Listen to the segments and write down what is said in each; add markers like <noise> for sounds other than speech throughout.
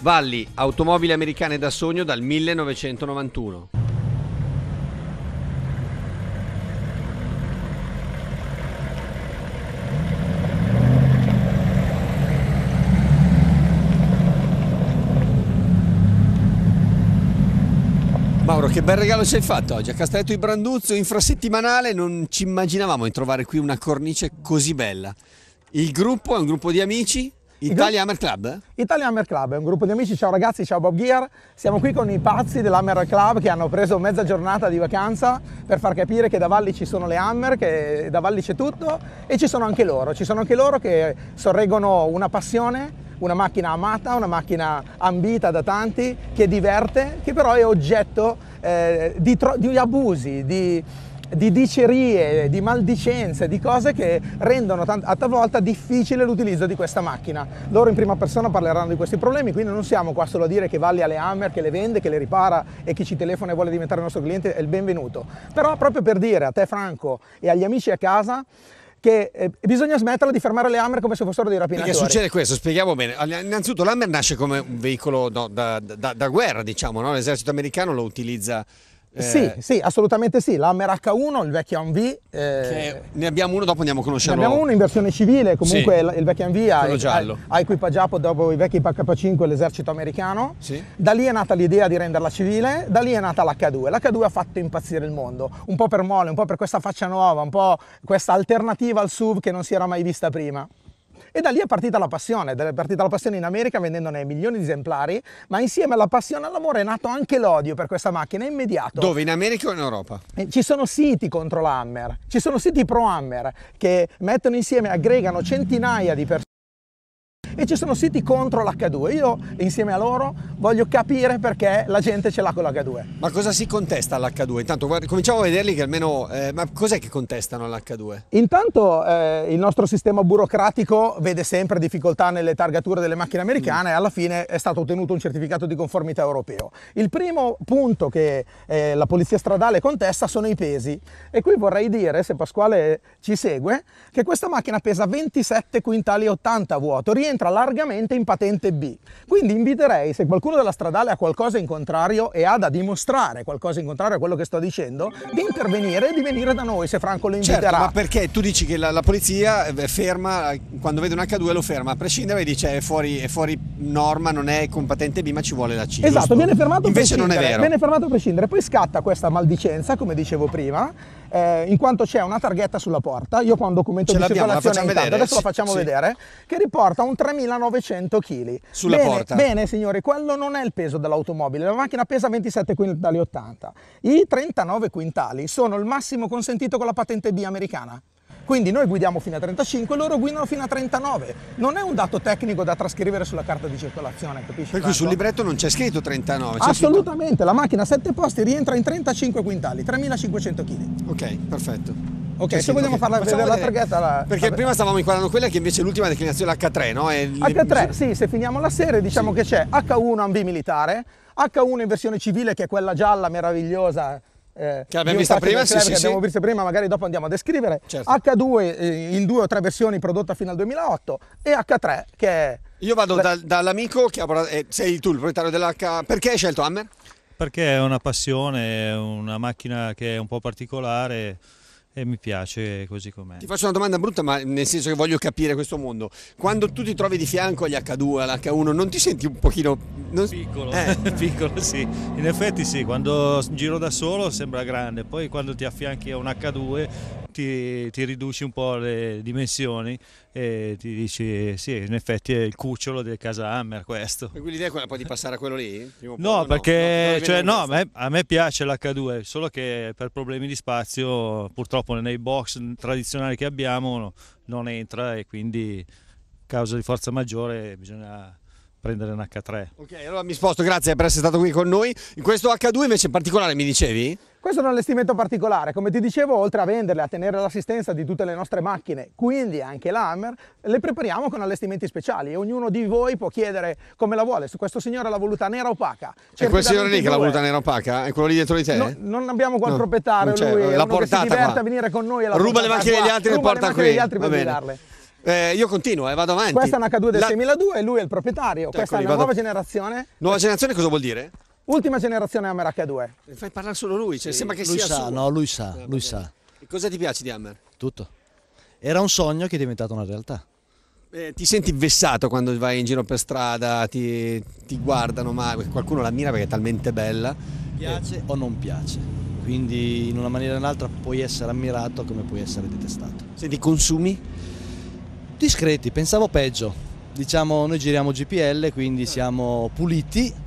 Valli, automobili americane da sogno dal 1991. Mauro, che bel regalo ci hai fatto oggi a Castelletto di Branduzzo, infrasettimanale, non ci immaginavamo di trovare qui una cornice così bella. Il gruppo è un gruppo di amici, Italia Hammer Club? Italia Hammer Club, è un gruppo di amici, ciao ragazzi, ciao Bob Gear, siamo qui con i pazzi dell'Hammer Club che hanno preso mezza giornata di vacanza per far capire che da Valli ci sono le Hammer, che da Valli c'è tutto e ci sono anche loro, ci sono anche loro che sorreggono una passione una macchina amata, una macchina ambita da tanti, che diverte, che però è oggetto eh, di, di abusi, di, di dicerie, di maldicenze, di cose che rendono a talvolta difficile l'utilizzo di questa macchina. Loro in prima persona parleranno di questi problemi, quindi non siamo qua solo a dire che Valli ha le Hammer, che le vende, che le ripara e chi ci telefona e vuole diventare il nostro cliente è il benvenuto. Però proprio per dire a te Franco e agli amici a casa che eh, bisogna smetterla di fermare le Hammer come se fossero dei rapinatori. Perché succede questo, spieghiamo bene. Innanzitutto l'Hammer nasce come un veicolo no, da, da, da, guerra, diciamo, no? l'esercito americano lo utilizza eh. sì, sì, assolutamente sì. La MRH1, il vecchio AMV. Eh, che ne abbiamo uno, dopo andiamo a conoscerlo. Ne abbiamo uno in versione civile, comunque sì, il, vecchio AMV ha, ha, equipaggiato dopo i vecchi PK5 l'esercito americano. Sì. Da lì è nata l'idea di renderla civile, da lì è nata l'H2. L'H2 ha fatto impazzire il mondo, un po' per mole, un po' per questa faccia nuova, un po' questa alternativa al SUV che non si era mai vista prima. E da lì è partita la passione, è partita la passione in America vendendone milioni di esemplari, ma insieme alla passione e all'amore è nato anche l'odio per questa macchina immediato. Dove? In America o in Europa? Ci sono siti contro l'Hammer, ci sono siti pro Hammer che mettono insieme, aggregano centinaia di persone e ci sono siti contro l'H2. Io insieme a loro voglio capire perché la gente ce l'ha con l'H2. Ma cosa si contesta all'H2? Intanto guarda, cominciamo a vederli che almeno... Eh, ma cos'è che contestano all'H2? Intanto eh, il nostro sistema burocratico vede sempre difficoltà nelle targature delle macchine americane mm. e alla fine è stato ottenuto un certificato di conformità europeo. Il primo punto che eh, la polizia stradale contesta sono i pesi e qui vorrei dire, se Pasquale ci segue, che questa macchina pesa 27 quintali e 80 vuoto, rientra entra largamente in patente B. Quindi inviterei, se qualcuno della stradale ha qualcosa in contrario e ha da dimostrare qualcosa in contrario a quello che sto dicendo, di intervenire e di venire da noi se Franco lo certo, inviterà. Certo, ma perché tu dici che la, la polizia eh, ferma, quando vede un H2 lo ferma, a prescindere e dice è fuori, è fuori, norma, non è con patente B ma ci vuole la C. Esatto, giusto? viene fermato a Invece non è vero. Viene fermato a prescindere, poi scatta questa maldicenza, come dicevo prima, eh, in quanto c'è una targhetta sulla porta, io qua ho un documento Ce di circolazione la intanto, adesso la facciamo sì. vedere, che riporta un 3 3.900 kg. Sulla bene, porta. Bene signori, quello non è il peso dell'automobile, la macchina pesa 27 quintali 80. I 39 quintali sono il massimo consentito con la patente B americana. Quindi noi guidiamo fino a 35, loro guidano fino a 39. Non è un dato tecnico da trascrivere sulla carta di circolazione, capisci? Per cui sul libretto non c'è scritto 39. Assolutamente, scritto... la macchina a 7 posti rientra in 35 quintali, 3500 kg. Ok, perfetto. Ok, sì, se vogliamo okay. farla vedere, vedere la targhetta... La... Perché vabbè. prima stavamo inquadrando quella che invece è l'ultima declinazione H3, no? È H3, le... sì, se finiamo la serie diciamo che c'è H1 militare, H1 in versione civile che è quella gialla meravigliosa eh, che abbiamo vista prima, sì, sì, abbiamo visto prima, magari dopo andiamo a descrivere. Certo. H2 eh, in due o tre versioni prodotta fino al 2008 e H3 che è... Io vado la... dal, dall'amico che ha, eh, sei tu il proprietario dell'H... Perché hai scelto Hammer? Perché è una passione, è una macchina che è un po' particolare e mi piace così com'è. Ti faccio una domanda brutta, ma nel senso che voglio capire questo mondo. Quando tu ti trovi di fianco agli H2, all'H1, non ti senti un pochino... Non... Piccolo, eh. <laughs> piccolo sì. In effetti sì, quando giro da solo sembra grande, poi quando ti affianchi a un H2 ti, ti riduci un po' le dimensioni e ti dici sì in effetti è il cucciolo del casa Hammer questo e quindi l'idea è quella poi di passare a quello lì? no, no perché no, cioè, no, a, me, a me piace l'H2 solo che per problemi di spazio purtroppo nei box tradizionali che abbiamo non entra e quindi causa di forza maggiore bisogna prendere un H3 ok allora mi sposto grazie per essere stato qui con noi in questo H2 invece in particolare mi dicevi? Questo è un allestimento particolare, come ti dicevo oltre a venderle, a tenere l'assistenza di tutte le nostre macchine, quindi anche l'Hammer, le prepariamo con allestimenti speciali e ognuno di voi può chiedere come la vuole. Su questo signore l'ha voluta nera opaca. Certi e quel signore lì che l'ha voluta nera opaca? È quello lì dietro di te? No, non abbiamo qua no, proprietario, lui la portata che si diverte qua. a venire con noi. Ruba le macchine degli altri e le porta qui. Gli altri per Eh, io continuo, eh, vado avanti. Questa è una K2 del la... 6002, lui è il proprietario, ecco questa lì, è una nuova generazione. Nuova generazione cosa vuol dire? Ultima generazione Hammer H2. Fai parlare solo lui, cioè sì, sembra che lui sia sa, suo. No, lui sa, eh, lui sa. E cosa ti piace di Hammer? Tutto. Era un sogno che è diventato una realtà. Eh, ti senti vessato quando vai in giro per strada, ti, ti guardano, ma qualcuno la mira perché è talmente bella. Piace eh. o non piace. Quindi in una maniera o in un'altra puoi essere ammirato come puoi essere detestato. Senti, consumi? Discreti, pensavo peggio. Diciamo, noi giriamo GPL, quindi eh. siamo puliti,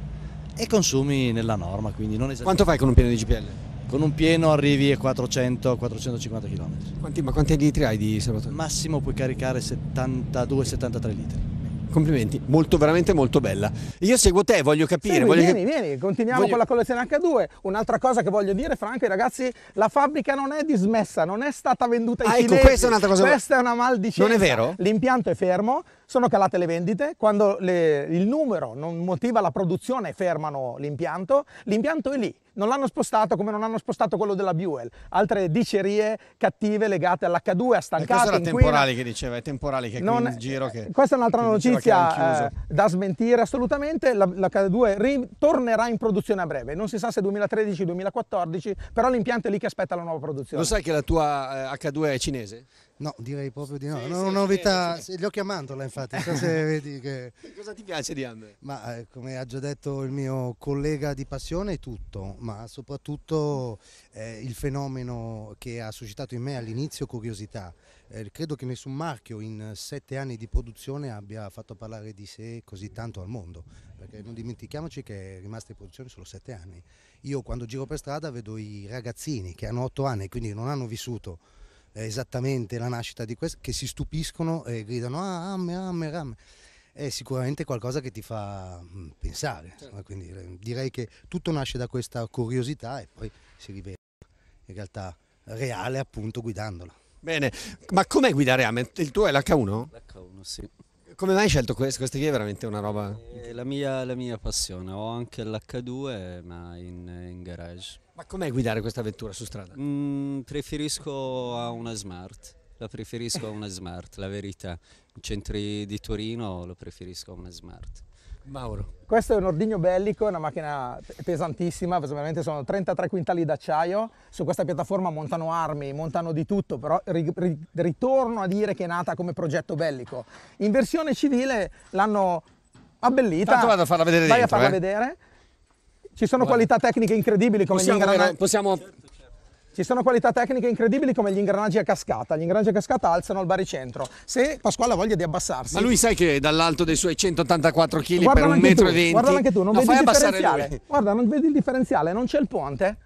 e consumi nella norma, quindi non esagerare. Quanto fai con un pieno di GPL? Con un pieno arrivi a 400-450 km. Quanti, ma quanti litri hai di serbatoio? Massimo puoi caricare 72-73 litri complimenti, molto veramente molto bella. Io seguo te, voglio capire. Segui, voglio vieni, cap- vieni, continuiamo voglio... con la collezione H2. Un'altra cosa che voglio dire, Franco, ragazzi, la fabbrica non è dismessa, non è stata venduta in ah, ecco, cinesi. ecco, questa è un'altra cosa. Questa è una maldicenza. Non è vero? L'impianto è fermo, sono calate le vendite, quando le, il numero non motiva la produzione fermano l'impianto, l'impianto è lì non l'hanno spostato come non hanno spostato quello della Buell. Altre dicerie cattive legate all'H2, a stancate. Questo era Temporali che diceva, è eh, Temporali che non, è giro che, eh, Questa è un'altra notizia eh, da smentire assolutamente. L'H2 ritornerà in produzione a breve, non si sa se 2013-2014, però l'impianto è lì che aspetta la nuova produzione. Lo sai che la tua H2 eh, è cinese? No, direi proprio di no. Sì, no sì, novità, sì, li ho chiamandola infatti. <laughs> So che... Cosa ti piace di Amber? Ma eh, come ha già detto il mio collega di passione tutto, ma soprattutto eh, il fenomeno che ha suscitato in me all'inizio curiosità. Eh, credo che nessun marchio in sette anni di produzione abbia fatto parlare di sé così tanto al mondo, perché non dimentichiamoci che è rimasta in produzione solo sette anni. Io quando giro per strada vedo i ragazzini che hanno otto anni, e quindi non hanno vissuto esattamente la nascita di questo, che si stupiscono e gridano ah, amme, amme, amme. È sicuramente qualcosa che ti fa mm, pensare, certo. quindi eh, direi che tutto nasce da questa curiosità e poi si rivela in realtà reale appunto guidandola. Bene, ma com'è guidare Amen? Il tuo è l'H1? L'H1, sì. Come mai hai scelto questo? Questa qui è veramente una roba... È eh, la mia, la mia passione, ho anche l'H2 ma in, in garage. Ma com'è guidare questa vettura su strada? Mm, preferisco a una Smart, la preferisco a una Smart, la verità. In centri di Torino lo preferisco a una Smart. Mauro. Questo è un ordigno bellico, una macchina pesantissima, veramente sono 33 quintali d'acciaio, su questa piattaforma montano armi, montano di tutto, però ritorno a dire che è nata come progetto bellico. In versione civile l'hanno abbellita. Tanto vado a farla vedere Vai dentro, a farla eh? vedere. Ci sono Guarda. qualità tecniche incredibili come possiamo, gli ingranaggi. Possiamo ci sono qualità tecniche incredibili come gli ingranaggi a cascata. Gli ingranaggi a cascata alzano il baricentro. Se Pasquale ha voglia di abbassarsi. Ma lui sai che dall'alto dei suoi 184 kg per un metro e venti. Guarda anche tu, non vedi il differenziale. Lui. Guarda, non vedi il differenziale, non c'è il ponte.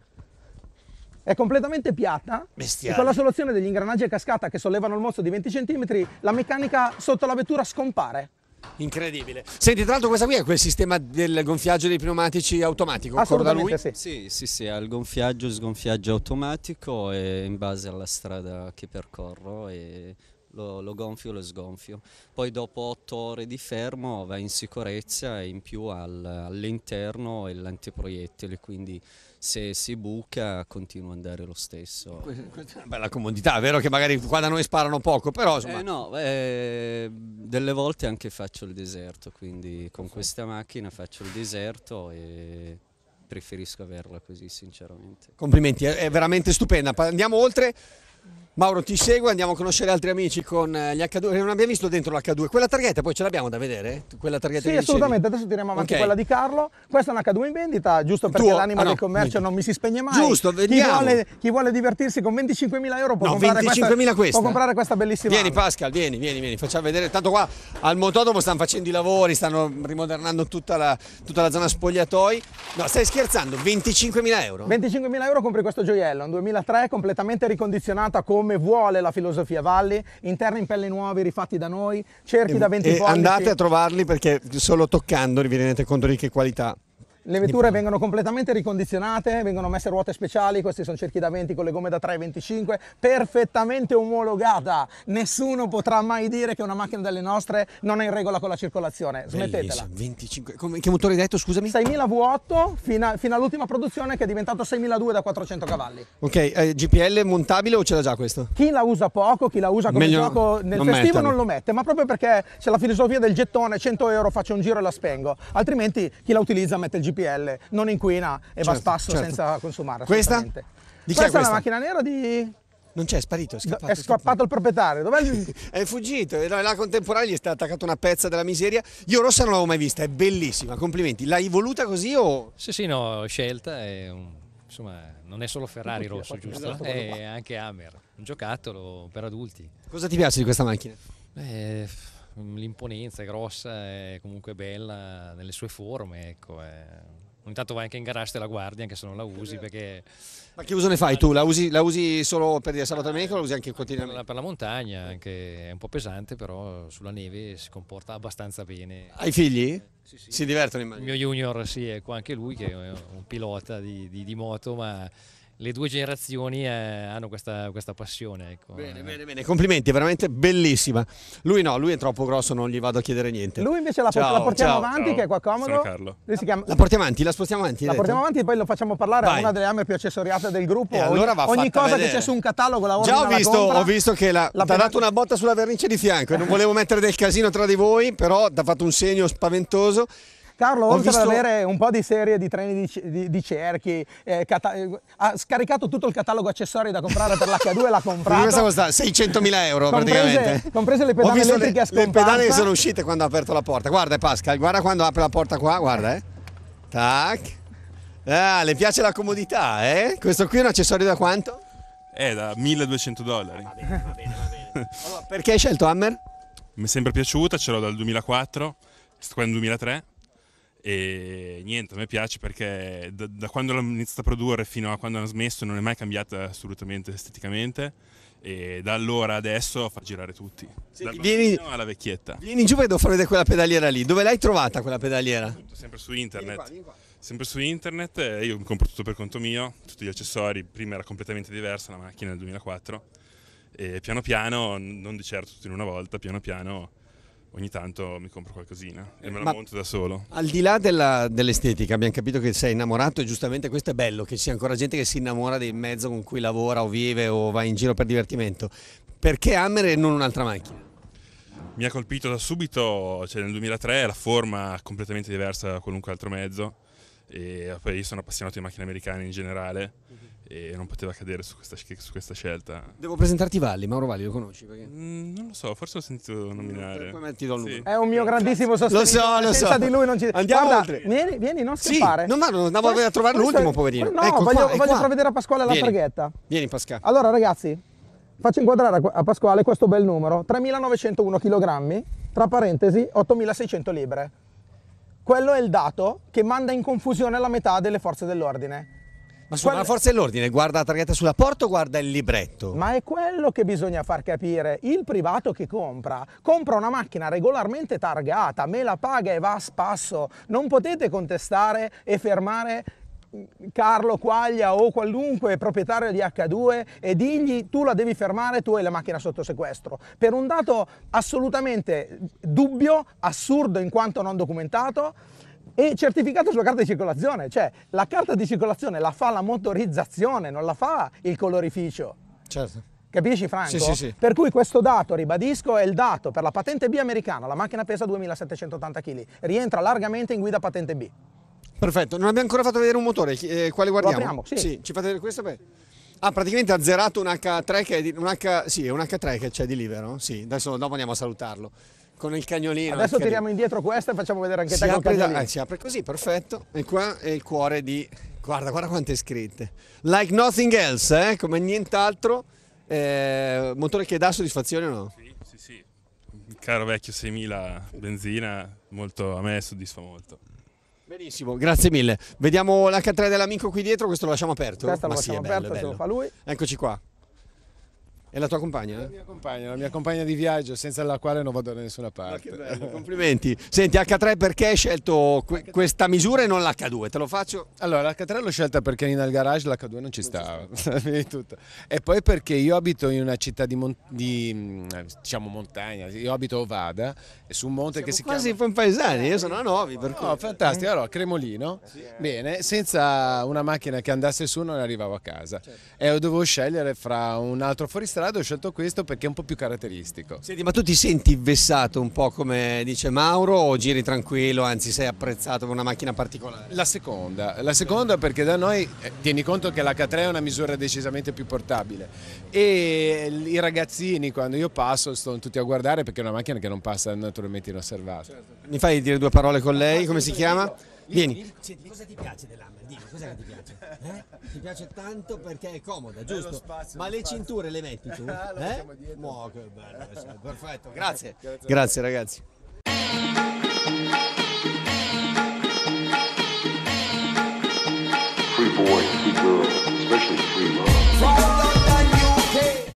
È completamente piatta. Bestiale. E con la soluzione degli ingranaggi a cascata che sollevano il mozzo di 20 cm, la meccanica sotto la vettura scompare. Incredibile. Senti, tra l'altro questa qui è quel sistema del gonfiaggio dei pneumatici automatico, ancora lui? Sì. sì, sì, sì, ha il gonfiaggio e sgonfiaggio automatico e in base alla strada che percorro e lo, lo gonfio e lo sgonfio. Poi dopo 8 ore di fermo va in sicurezza e in più al, all'interno e l'antiproiettile, quindi se si buca continua ad andare lo stesso. bella comodità, è vero che magari qua da noi sparano poco, però eh, insomma... Eh no, eh, delle volte anche faccio il deserto, quindi con questa macchina faccio il deserto e preferisco averla così sinceramente. Complimenti, è veramente stupenda. Andiamo oltre, Mauro ti seguo, andiamo a conoscere altri amici con eh, gli H2, non abbiamo visto dentro l'H2, quella targhetta poi ce l'abbiamo da vedere? Quella targhetta sì assolutamente, adesso tiriamo avanti okay. quella di Carlo, questa è un H2 in vendita, giusto perché l'anima ah, no. del commercio non mi si spegne mai, giusto, Chi, vuole, chi vuole divertirsi con 25.000 euro può, no, comprare 25 questa, questa. può, comprare questa, bellissima Vieni anima. Pascal, vieni, vieni, vieni, facciamo vedere, tanto qua al motodomo stanno facendo i lavori, stanno rimodernando tutta la, tutta la zona spogliatoi, no stai scherzando, 25.000 euro? 25.000 euro compri questo gioiello, un 2003 completamente ricondizionato raccontata come vuole la filosofia Valli, interni in pelle nuovi rifatti da noi, cerchi e, da 20 e pollici. Andate a trovarli perché solo toccandoli vi rendete conto di che qualità le vetture vengono completamente ricondizionate, vengono messe ruote speciali, questi sono cerchi da 20 con le gomme da 3,25, perfettamente omologata. Nessuno potrà mai dire che una macchina delle nostre non è in regola con la circolazione. Smettetela. 25. Come, che motore hai detto, scusami? 6000 V8 fino, a, fino all'ultima produzione che è diventato 6.200 da 400 cavalli. Ok, eh, GPL montabile o ce l'ha già questo? Chi la usa poco, chi la usa come Meglio gioco nel non festivo metterlo. non lo mette, ma proprio perché c'è la filosofia del gettone, 100 euro faccio un giro e la spengo, altrimenti chi la utilizza mette il GPL GPL non inquina e certo, va spasso certo. senza consumare. Questa? Di chi questa è, questa? è macchina nera di non c'è, è sparito, è scappato. È scappato il proprietario, dov'è lui? <laughs> è fuggito, la contemporanea gli è stata attaccata una pezza della miseria. Io rossa non l'avevo mai vista, è bellissima, complimenti. L'hai voluta così o...? Sì, sì, no, scelta, è un... insomma, non è solo Ferrari rosso, giusto? Esatto, è anche Hammer, un giocattolo per adulti. Cosa ti piace di questa macchina? Eh Mm, l'imponenza è grossa, è comunque bella nelle sue forme, ecco, è... Ogni tanto vai anche in garage te la guardi anche se non la usi perché... Ma che uso ne fai tu? La usi, la usi solo per il sabato domenica o la usi anche continuamente? Per la, per la montagna, anche, è un po' pesante però sulla neve si comporta abbastanza bene. Hai figli? Sì, sì. Si divertono immagino. Il mio junior sì, è qua anche lui che è un pilota di, di, di moto ma le due generazioni eh, hanno questa, questa passione. Ecco. Bene, bene, bene, complimenti, veramente bellissima. Lui no, lui è troppo grosso, non gli vado a chiedere niente. Lui invece la, ciao, la portiamo ciao, avanti, ciao. che è qua comodo. Chiama... La portiamo avanti, la spostiamo avanti. La portiamo avanti e poi lo facciamo parlare, Vai. è una delle ame più accessoriate del gruppo. E allora va Ogni cosa vedere. che c'è su un catalogo la Già ho visto, ho visto che la, la ha dato una botta sulla vernice di fianco non volevo mettere del casino tra di voi, però ti ha fatto un segno spaventoso. Carlo, oltre visto... ad avere un po' di serie di treni di, di, di cerchi, eh, cata... ha scaricato tutto il catalogo accessori da comprare per l'H2 e l'ha comprato. Questa costa 600.000 euro comprese, praticamente. Comprese le pedane elettriche a scomparsa. Le pedane sono uscite quando ha aperto la porta. Guarda Pascal, guarda quando apre la porta qua, guarda eh. Tac. Ah, le piace la comodità, eh? Questo qui è un accessorio da quanto? Eh, da 1200 dollari. Va bene, va bene, va bene. Allora, perché hai scelto Hammer? Mi è sempre piaciuta, ce l'ho dal 2004, questo qua è nel 2003 e niente, a me piace perché da, da quando l'hanno iniziato a produrre fino a quando hanno smesso non è mai cambiata assolutamente esteticamente e da allora adesso fa girare tutti. Sì, vieni, alla vecchietta. Vieni giù e devo far vedere quella pedaliera lì. Dove l'hai trovata quella pedaliera? Tutto, sempre su internet. Vieni qua, vieni qua. Sempre su internet, io mi compro tutto per conto mio, tutti gli accessori, prima era completamente diversa la macchina nel 2004 e piano piano, non di certo tutto in una volta, piano piano ogni tanto mi compro qualcosina e me la Ma monto da solo. Al di là della, dell'estetica, abbiamo capito che sei innamorato e giustamente questo è bello, che ci sia ancora gente che si innamora del mezzo con cui lavora o vive o va in giro per divertimento. Perché Hammer e non un'altra macchina? Mi ha colpito da subito, cioè nel 2003, la forma completamente diversa da qualunque altro mezzo e poi sono appassionato di macchine americane in generale. Mhm e non poteva cadere su questa, su questa scelta. Devo presentarti Valli, Mauro Valli lo conosci? Perché... Mm, non lo so, forse l'ho sentito nominare. Mm, poi metti do sì. È un mio grandissimo sostenitore. Lo so, lo Senza so. di lui non ci Andiamo Guarda, oltre. Vieni, vieni, non scappare. Sì, non vado, andavo questo, a trovare l'ultimo, è... poverino. No, ecco, voglio, qua, voglio far vedere a Pasquale la targhetta. Vieni Pasquale. Allora ragazzi, faccio inquadrare a Pasquale questo bel numero, 3.901 kg, tra parentesi 8.600 libbre. Quello è il dato che manda in confusione la metà delle forze dell'ordine ma scusa, la forza dell'ordine guarda la targhetta sulla porta o guarda il libretto? Ma è quello che bisogna far capire. Il privato che compra, compra una macchina regolarmente targata, me la paga e va a spasso. Non potete contestare e fermare mm, Carlo Quaglia o qualunque proprietario di H2 e digli tu la devi fermare, tu hai la macchina sotto sequestro. Per un dato assolutamente dubbio, assurdo in quanto non documentato, e certificato sulla carta di circolazione, cioè la carta di circolazione la fa la motorizzazione, non la fa il colorificio. Certo. Capisci Franco? Sì, sì, sì. Per cui questo dato, ribadisco, è il dato per la patente B americana, la macchina pesa 2780 kg, rientra largamente in guida patente B. Perfetto, non abbiamo ancora fatto vedere un motore, eh, quale guardiamo? apriamo, sì. sì. Ci fate vedere questo? Beh. Ah, praticamente azzerato un H3 che è di, un H, sì, un H3 che c'è di libero, sì, adesso dopo andiamo a salutarlo con il cagnolino. Adesso tiriamo indietro questa e facciamo vedere anche si te apre da, eh, Si apre così, perfetto. E qua è il cuore di... Guarda, guarda quante scritte. Like nothing else, eh? come nient'altro. Eh, motore che dà soddisfazione o no? Sì, sì, sì. Caro vecchio 6000 benzina, molto, a me soddisfa molto. Benissimo, grazie mille. Vediamo l'H3 dell'amico qui dietro, questo lo lasciamo aperto. Questo lo lasciamo sì, aperto, bello, bello. lo fa lui. Eccoci qua. È la tua compagna? La mia compagna, la mia compagna di viaggio, senza la quale non vado da nessuna parte. Ma che bello, complimenti. Senti, H3 perché hai scelto que questa misura e non l'H2? Te lo faccio? Allora, l'H3 l'ho scelta perché nel garage l'H2 non ci stava. <laughs> e poi perché io abito in una città di, mon di mm, diciamo montagna, io abito a Ovada, su un monte Siamo che si quasi chiama... quasi paesani, io sono a Novi. Per cui... fantastico. Allora, Cremolino, sì, eh. bene, senza una macchina che andasse su non arrivavo a casa. Certo. E dovevo scegliere fra un altro fuoristrada Colorado ho scelto questo perché è un po' più caratteristico. Senti, ma tu ti senti vessato un po' come dice Mauro o giri tranquillo, anzi sei apprezzato per una macchina particolare? La seconda, la seconda perché da noi, eh, tieni conto che l'H3 è una misura decisamente più portabile e i ragazzini quando io passo stanno tutti a guardare perché è una macchina che non passa naturalmente inosservata. Certo. Mi fai dire due parole con lei, come si chiama? Vieni. cosa ti piace dell'Hammer? Dimmi, cos'è che ti piace? Eh? Ti piace tanto perché è comoda, giusto? Spazio, Ma le spazio. cinture le metti tu? <laughs> Ah, eh? Mo, che bello, eh, perfetto, <laughs> grazie. Grazie, grazie ragazzi. Free boy, free girl, especially free love.